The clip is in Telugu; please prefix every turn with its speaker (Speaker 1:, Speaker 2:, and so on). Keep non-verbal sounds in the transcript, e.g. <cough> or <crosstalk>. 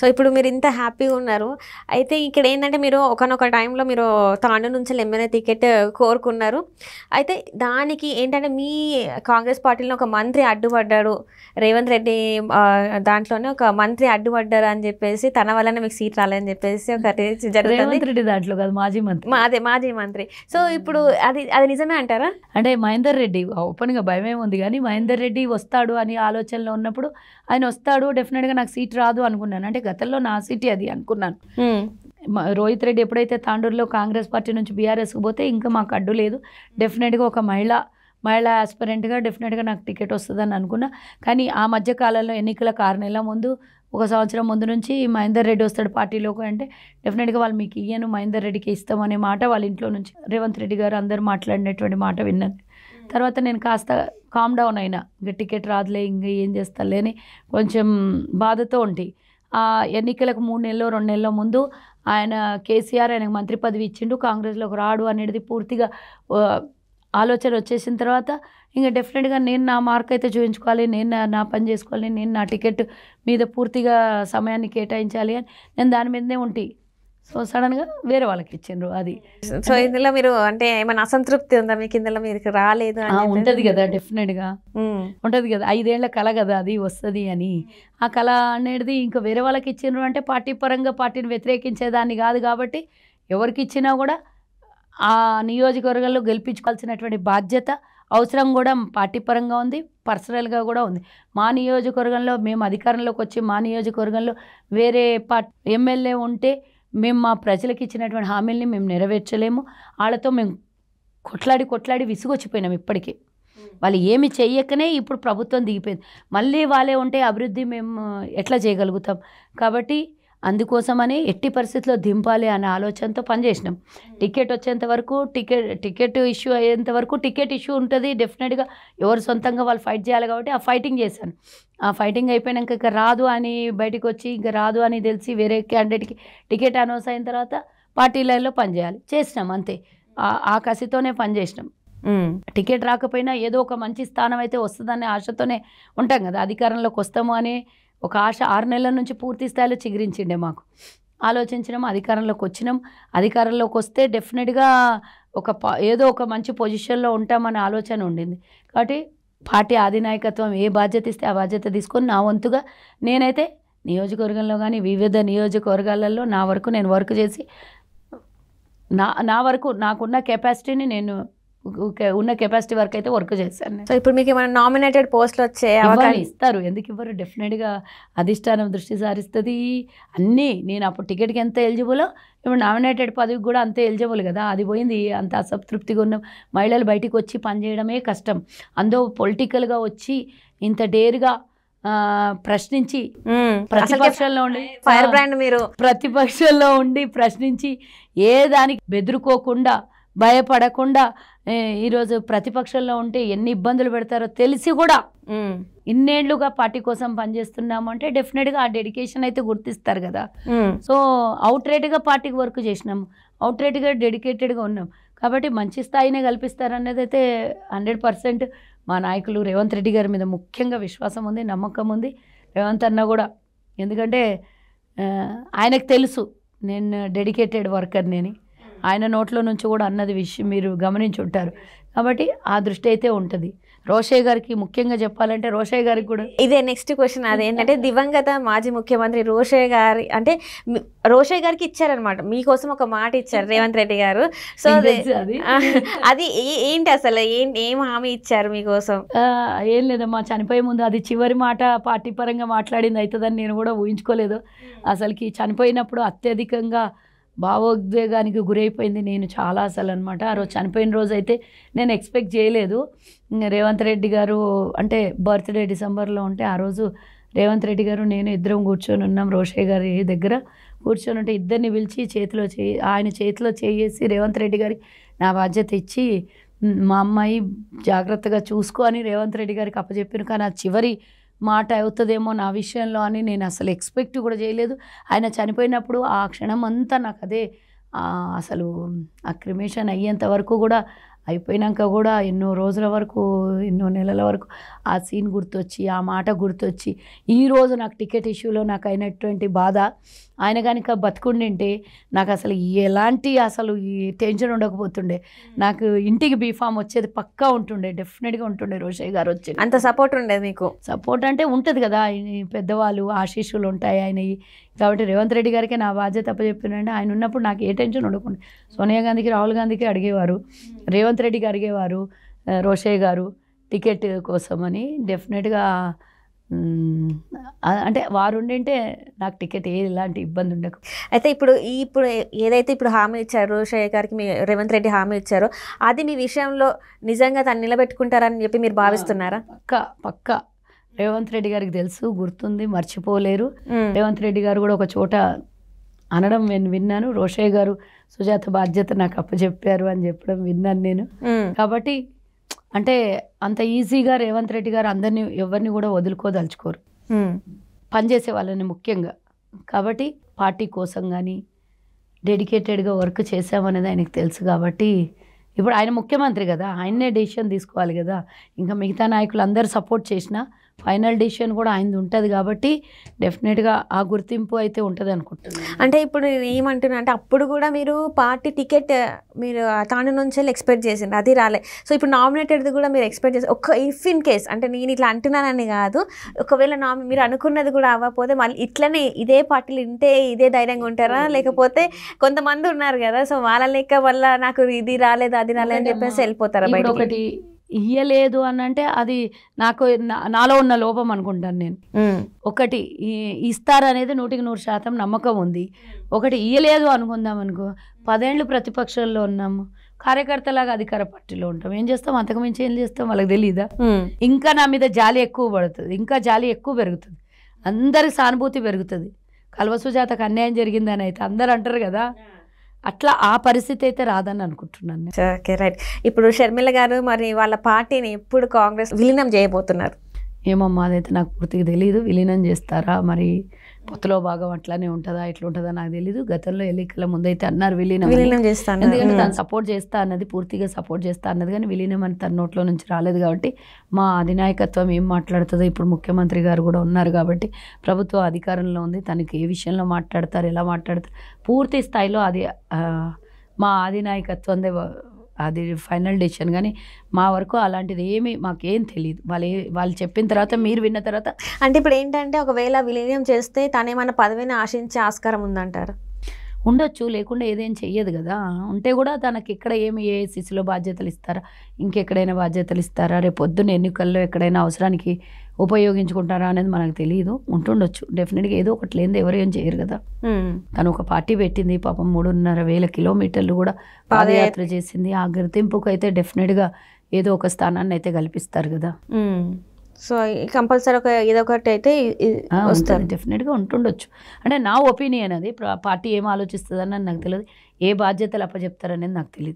Speaker 1: సో ఇప్పుడు మీరు ఇంత హ్యాపీగా ఉన్నారు అయితే ఇక్కడ ఏంటంటే మీరు ఒకనొక టైంలో మీరు తాండు నుంచి ఎమ్మెల్యే టికెట్ కోరుకున్నారు అయితే దానికి ఏంటంటే మీ కాంగ్రెస్ పార్టీలో ఒక మంత్రి అడ్డుపడ్డాడు రేవంత్ రెడ్డి దాంట్లోనే ఒక మంత్రి అడ్డుపడ్డారు అని చెప్పేసి తన వల్లనే మీకు సీట్ రాలేదని చెప్పేసి ఒక <laughs> రెడ్డి దాంట్లో కాదు మాజీ మంత్రి అదే మాజీ మంత్రి సో ఇప్పుడు అది అది నిజమే అంటారా అంటే మహేందర్ రెడ్డి ఓపెన్గా భయమే ఉంది కానీ
Speaker 2: మహేందర్ రెడ్డి వస్తాడు అని ఆలోచనలో ఉన్నప్పుడు ఆయన వస్తాడు డెఫినెట్గా నాకు సీట్ రాదు అనుకున్నాను అంటే గతంలో నా సిటీ అది అనుకున్నాను రోహిత్ రెడ్డి ఎప్పుడైతే తాండూరులో కాంగ్రెస్ పార్టీ నుంచి బీఆర్ఎస్కి పోతే ఇంకా మాకు అడ్డు లేదు డెఫినెట్గా ఒక మహిళ మహిళా ఆస్పిరెంట్గా డెఫినెట్గా నాకు టికెట్ వస్తుందని అనుకున్నా కానీ ఆ మధ్య కాలంలో ఎన్నికల కారణాల ముందు ఒక సంవత్సరం ముందు నుంచి మహేందర్ రెడ్డి వస్తాడు పార్టీలోకి అంటే డెఫినెట్గా వాళ్ళు మీకు ఇయ్యను మహేందర్ రెడ్డికి ఇస్తామనే మాట వాళ్ళ ఇంట్లో నుంచి రేవంత్ రెడ్డి గారు అందరు మాట్లాడినటువంటి మాట విన్నాను తర్వాత నేను కాస్త కామ్ డౌన్ అయినా ఇంకా టికెట్ రాదులే ఇంకా ఏం చేస్తాలే అని కొంచెం బాధతో ఉంటాయి ఎన్నికలకు మూడు నెలలో రెండు నెలల ముందు ఆయన కేసీఆర్ ఆయనకు మంత్రి పదవి ఇచ్చిండు కాంగ్రెస్లోకి రాడు అనేది పూర్తిగా ఆలోచన వచ్చేసిన తర్వాత ఇంకా డెఫినెట్గా నేను నా మార్క్ అయితే చూపించుకోవాలి నేను నా పని చేసుకోవాలి నేను నా టికెట్ మీద పూర్తిగా సమయాన్ని
Speaker 1: కేటాయించాలి అని నేను దాని మీదనే ఉంటాయి సో సడన్గా వేరే వాళ్ళకి ఇచ్చిండ్రు అది సో ఇందులో మీరు అంటే ఏమైనా అసంతృప్తి ఉందా మీకు ఇందులో మీరు రాలేదు ఉంటుంది కదా
Speaker 2: డెఫినెట్గా ఉంటుంది కదా ఐదేళ్ల కళ కదా అది వస్తుంది అని ఆ కళ అనేది ఇంకా వేరే వాళ్ళకి ఇచ్చిండ్రు అంటే పార్టీ పరంగా పార్టీని వ్యతిరేకించేదాన్ని కాదు కాబట్టి ఎవరికి ఇచ్చినా కూడా ఆ నియోజకవర్గంలో గెలిపించుకోవాల్సినటువంటి బాధ్యత అవసరం కూడా పార్టీ పరంగా ఉంది పర్సనల్గా కూడా ఉంది మా నియోజకవర్గంలో మేము అధికారంలోకి వచ్చి మా నియోజకవర్గంలో వేరే పార్టీ ఎమ్మెల్యే ఉంటే మేము మా ప్రజలకు ఇచ్చినటువంటి హామీల్ని మేము నెరవేర్చలేము వాళ్ళతో మేము కొట్లాడి కొట్లాడి విసుగొచ్చిపోయినాం ఇప్పటికీ వాళ్ళు ఏమి చెయ్యకనే ఇప్పుడు ప్రభుత్వం దిగిపోయింది మళ్ళీ వాళ్ళే ఉంటే అభివృద్ధి మేము ఎట్లా చేయగలుగుతాం కాబట్టి అందుకోసమని ఎట్టి పరిస్థితుల్లో దింపాలి అనే ఆలోచనతో పనిచేసినాం టికెట్ వచ్చేంత వరకు టికెట్ టికెట్ ఇష్యూ అయ్యేంత వరకు టికెట్ ఇష్యూ ఉంటుంది డెఫినెట్గా ఎవరు సొంతంగా వాళ్ళు ఫైట్ చేయాలి కాబట్టి ఆ ఫైటింగ్ చేశాను ఆ ఫైటింగ్ అయిపోయినాక ఇంకా రాదు అని బయటకు వచ్చి ఇంకా రాదు అని తెలిసి వేరే క్యాండిడేట్కి టికెట్ అనౌన్స్ అయిన తర్వాత పార్టీ లైన్లో పనిచేయాలి చేసినాం అంతే ఆ కసితోనే పనిచేసినాం టికెట్ రాకపోయినా ఏదో ఒక మంచి స్థానం అయితే వస్తుందనే ఆశతోనే ఉంటాం కదా అధికారంలోకి వస్తాము అనే ఒక ఆశ ఆరు నెలల నుంచి పూర్తి స్థాయిలో చిగురించిండే మాకు ఆలోచించినాం అధికారంలోకి వచ్చినాం అధికారంలోకి వస్తే డెఫినెట్గా ఒక ఏదో ఒక మంచి పొజిషన్లో ఉంటామనే ఆలోచన ఉండింది కాబట్టి పార్టీ ఆధినాయకత్వం ఏ బాధ్యత ఇస్తే ఆ బాధ్యత తీసుకొని నా వంతుగా నేనైతే నియోజకవర్గంలో కానీ వివిధ నియోజకవర్గాలలో నా వరకు నేను వర్క్ చేసి నా నా వరకు నాకున్న కెపాసిటీని నేను ఉన్న కెపాసిటీ వరకు అయితే వర్క్ చేశాను సో ఇప్పుడు మీకు ఏమైనా నామినేటెడ్ పోస్ట్లు వచ్చే అవకాశం ఇస్తారు ఎందుకు ఇవ్వరు డెఫినెట్గా అధిష్టానం దృష్టి సారిస్తుంది అన్నీ నేను అప్పుడు టికెట్కి ఎంత ఎలిజిబులో ఇప్పుడు నామినేటెడ్ పదవికి కూడా అంతే ఎలిజిబుల్ కదా అది పోయింది అంత అసంతృప్తిగా ఉన్న మహిళలు బయటికి వచ్చి పనిచేయడమే కష్టం అందులో పొలిటికల్గా వచ్చి ఇంత డేర్గా ప్రశ్నించి ప్రతిపక్షంలో ఉండి ఫైర్ బ్రాండ్ మీరు ప్రతిపక్షంలో ఉండి ప్రశ్నించి ఏ దానికి బెదుర్కోకుండా భయపడకుండా ఈరోజు ప్రతిపక్షంలో ఉంటే ఎన్ని ఇబ్బందులు పెడతారో తెలిసి కూడా ఇన్నేళ్లుగా పార్టీ కోసం పనిచేస్తున్నాము అంటే డెఫినెట్గా ఆ డెడికేషన్ అయితే గుర్తిస్తారు కదా సో అవుట్ గా పార్టీకి వర్క్ చేసినాము అవుట్ డెడికేటెడ్ డెడికేటెడ్గా ఉన్నాం కాబట్టి మంచి స్థాయినే కల్పిస్తారనేది అయితే హండ్రెడ్ పర్సెంట్ మా నాయకులు రేవంత్ రెడ్డి గారి మీద ముఖ్యంగా విశ్వాసం ఉంది నమ్మకం ఉంది రేవంత్ అన్న కూడా ఎందుకంటే ఆయనకు తెలుసు నేను డెడికేటెడ్ వర్కర్ నేను ఆయన నోట్లో నుంచి కూడా అన్నది విషయం మీరు గమనించి ఉంటారు కాబట్టి ఆ దృష్టి అయితే ఉంటుంది రోషయ్య గారికి ముఖ్యంగా
Speaker 1: చెప్పాలంటే రోషయ్య గారికి కూడా ఇదే నెక్స్ట్ క్వశ్చన్ అదేంటంటే దివంగత మాజీ ముఖ్యమంత్రి రోషయ్య గారి అంటే రోషయ్య గారికి ఇచ్చారనమాట మీకోసం ఒక మాట ఇచ్చారు రేవంత్ రెడ్డి గారు సో అది <laughs> ఏంటి అసలు ఏంటి ఏం హామీ ఇచ్చారు మీకోసం ఏం
Speaker 2: లేదమ్మా చనిపోయే ముందు అది చివరి మాట పార్టీ పరంగా మాట్లాడింది అవుతుందని నేను కూడా ఊహించుకోలేదు అసలుకి చనిపోయినప్పుడు అత్యధికంగా భావోద్వేగానికి గురైపోయింది నేను చాలా అసలు అనమాట ఆ రోజు చనిపోయిన రోజు అయితే నేను ఎక్స్పెక్ట్ చేయలేదు రేవంత్ రెడ్డి గారు అంటే బర్త్డే డిసెంబర్లో ఉంటే ఆ రోజు రేవంత్ రెడ్డి గారు నేను ఇద్దరం కూర్చొని ఉన్నాం రోషయ్య గారి దగ్గర కూర్చొని ఉంటే ఇద్దరిని పిలిచి చేతిలో చేయి ఆయన చేతిలో చేసి రేవంత్ రెడ్డి గారికి నా బాధ్యత ఇచ్చి మా అమ్మాయి జాగ్రత్తగా చూసుకో అని రేవంత్ రెడ్డి గారికి అప్పచెప్పాను కానీ ఆ చివరి మాట అవుతుందేమో నా విషయంలో అని నేను అసలు ఎక్స్పెక్ట్ కూడా చేయలేదు ఆయన చనిపోయినప్పుడు ఆ క్షణం అంతా నాకు అదే అసలు ఆ క్రిమేషన్ అయ్యేంత వరకు కూడా అయిపోయినాక కూడా ఎన్నో రోజుల వరకు ఎన్నో నెలల వరకు ఆ సీన్ గుర్తొచ్చి ఆ మాట గుర్తొచ్చి ఈరోజు నాకు టికెట్ ఇష్యూలో నాకు అయినటువంటి బాధ ఆయన కనుక బతుకుండింటే నాకు అసలు ఎలాంటి అసలు ఈ టెన్షన్ ఉండకపోతుండే నాకు ఇంటికి బీఫామ్ వచ్చేది పక్కా ఉంటుండే డెఫినెట్గా ఉంటుండే రోషయ్య గారు వచ్చి అంత సపోర్ట్ ఉండేది మీకు సపోర్ట్ అంటే ఉంటుంది కదా పెద్దవాళ్ళు ఆశీస్సులు ఉంటాయి ఆయన కాబట్టి రేవంత్ రెడ్డి గారికి నా బాధ్యత చెప్పినండి ఆయన ఉన్నప్పుడు నాకు ఏ టెన్షన్ ఉండకండి సోనియా గాంధీకి రాహుల్ గాంధీకి అడిగేవారు రేవంత్ రెడ్డికి అడిగేవారు రోషయ్య గారు టికెట్ కోసమని
Speaker 1: డెఫినెట్గా అంటే వారు ఉండింటే నాకు టికెట్ ఏ ఇలాంటి ఇబ్బంది ఉండకు అయితే ఇప్పుడు ఈ ఇప్పుడు ఏదైతే ఇప్పుడు హామీ ఇచ్చారు రోషయ్య గారికి మీ రేవంత్ రెడ్డి హామీ ఇచ్చారో అది మీ విషయంలో నిజంగా తను నిలబెట్టుకుంటారని చెప్పి మీరు భావిస్తున్నారా పక్క పక్క
Speaker 2: రేవంత్ రెడ్డి గారికి తెలుసు గుర్తుంది మర్చిపోలేరు రేవంత్ రెడ్డి గారు కూడా ఒక చోట అనడం నేను విన్నాను రోషయ్య గారు సుజాత బాధ్యత నాకు అప్పచెప్పారు అని చెప్పడం విన్నాను నేను కాబట్టి అంటే అంత ఈజీగా రేవంత్ రెడ్డి గారు అందరినీ ఎవరిని కూడా వదులుకోదలుచుకోరు పనిచేసే వాళ్ళని ముఖ్యంగా కాబట్టి పార్టీ కోసం కానీ డెడికేటెడ్గా వర్క్ చేసామనేది ఆయనకు తెలుసు కాబట్టి ఇప్పుడు ఆయన ముఖ్యమంత్రి కదా ఆయన్నే డెసిషన్ తీసుకోవాలి కదా ఇంకా మిగతా నాయకులు అందరు సపోర్ట్ చేసినా ఫైనల్ డిసిషన్ కూడా ఆయనది ఉంటుంది కాబట్టి డెఫినెట్గా ఆ గుర్తింపు అయితే
Speaker 1: ఉంటుంది అనుకుంటున్నాను అంటే ఇప్పుడు ఏమంటున్నా అంటే అప్పుడు కూడా మీరు పార్టీ టికెట్ మీరు తాను నుంచి ఎక్స్పెక్ట్ చేసిండ్రు అది రాలే సో ఇప్పుడు నామినేటెడ్ది కూడా మీరు ఎక్స్పెక్ట్ చేసి ఒక ఇఫ్ ఇన్ కేస్ అంటే నేను ఇట్లా అంటున్నానని కాదు ఒకవేళ నామి మీరు అనుకున్నది కూడా అవ్వకపోతే మళ్ళీ ఇట్లనే ఇదే పార్టీలు ఇంటే ఇదే ధైర్యంగా ఉంటారా లేకపోతే కొంతమంది ఉన్నారు కదా సో వాళ్ళ లెక్క వల్ల నాకు ఇది రాలేదు అది రాలేదు అని చెప్పేసి వెళ్ళిపోతారా బయట ఒకటి ఇయ్యలేదు అని అంటే అది నాకు
Speaker 2: నాలో ఉన్న లోపం అనుకుంటాను నేను ఒకటి ఇస్తారు అనేది నూటికి నూరు శాతం నమ్మకం ఉంది ఒకటి ఇయ్యలేదు అనుకుందాం అనుకో పదేళ్ళు ప్రతిపక్షంలో ఉన్నాము కార్యకర్తలాగా అధికార పార్టీలో ఉంటాం ఏం చేస్తాం మించి ఏం చేస్తాం వాళ్ళకి తెలియదా ఇంకా నా మీద జాలి ఎక్కువ పడుతుంది ఇంకా జాలి ఎక్కువ పెరుగుతుంది అందరికి సానుభూతి పెరుగుతుంది కల్వసుజాతకు అన్యాయం జరిగిందని అయితే అందరు అంటారు కదా అట్లా ఆ పరిస్థితి అయితే రాదని అనుకుంటున్నాను
Speaker 1: ఓకే రైట్ ఇప్పుడు షర్మిల గారు మరి వాళ్ళ పార్టీని ఎప్పుడు కాంగ్రెస్ విలీనం చేయబోతున్నారు
Speaker 2: ఏమమ్మా అదైతే నాకు పూర్తిగా తెలియదు విలీనం చేస్తారా మరి
Speaker 1: పొత్తులో భాగం అట్లానే
Speaker 2: ఉంటుందా ఎట్లా ఉంటుందా నాకు తెలియదు గతంలో ఎన్నికల ముందైతే అన్నారు విలీనం విలీనం చేస్తాను ఎందుకంటే తను సపోర్ట్ చేస్తా అన్నది పూర్తిగా సపోర్ట్ చేస్తా అన్నది కానీ విలీనం అని తన నోట్లో నుంచి రాలేదు కాబట్టి మా అధినాయకత్వం ఏం మాట్లాడుతుందో ఇప్పుడు ముఖ్యమంత్రి గారు కూడా ఉన్నారు కాబట్టి ప్రభుత్వం అధికారంలో ఉంది తనకి ఏ విషయంలో మాట్లాడతారు ఎలా మాట్లాడతారు పూర్తి స్థాయిలో అది మా అధినాయకత్వందే అది ఫైనల్ డెసిషన్ కానీ మా వరకు అలాంటిది ఏమి మాకేం తెలియదు వాళ్ళు వాళ్ళు
Speaker 1: చెప్పిన తర్వాత మీరు విన్న తర్వాత అంటే ఇప్పుడు ఏంటంటే ఒకవేళ విలీనం చేస్తే తనేమన్నా పదవిని ఆశించే ఆస్కారం ఉందంటారు ఉండొచ్చు లేకుండా ఏదేం చెయ్యదు కదా ఉంటే కూడా తనకి ఇక్కడ
Speaker 2: ఏమి ఏ సిసిలో బాధ్యతలు ఇస్తారా ఇంకెక్కడైనా బాధ్యతలు ఇస్తారా రేపు పొద్దున్న ఎన్నికల్లో ఎక్కడైనా అవసరానికి ఉపయోగించుకుంటారా అనేది మనకు తెలియదు ఉంటుండొచ్చు డెఫినెట్గా ఏదో ఒకటి లేదు ఎవరు ఏం చేయరు కదా తను ఒక పార్టీ పెట్టింది పాపం మూడున్నర వేల కిలోమీటర్లు కూడా పాదయాత్ర చేసింది ఆ గుర్తింపుకు అయితే డెఫినెట్గా ఏదో ఒక స్థానాన్ని అయితే కల్పిస్తారు కదా
Speaker 1: సో కంపల్సరీ ఒక ఏదో ఒకటి అయితే వస్తారు డెఫినెట్గా ఉంటుండొచ్చు అంటే నా
Speaker 2: ఒపీనియన్ అది పార్టీ ఏం ఆలోచిస్తుందని నాకు తెలియదు ఏ బాధ్యతలు అప్పచెప్తారనేది నాకు తెలియదు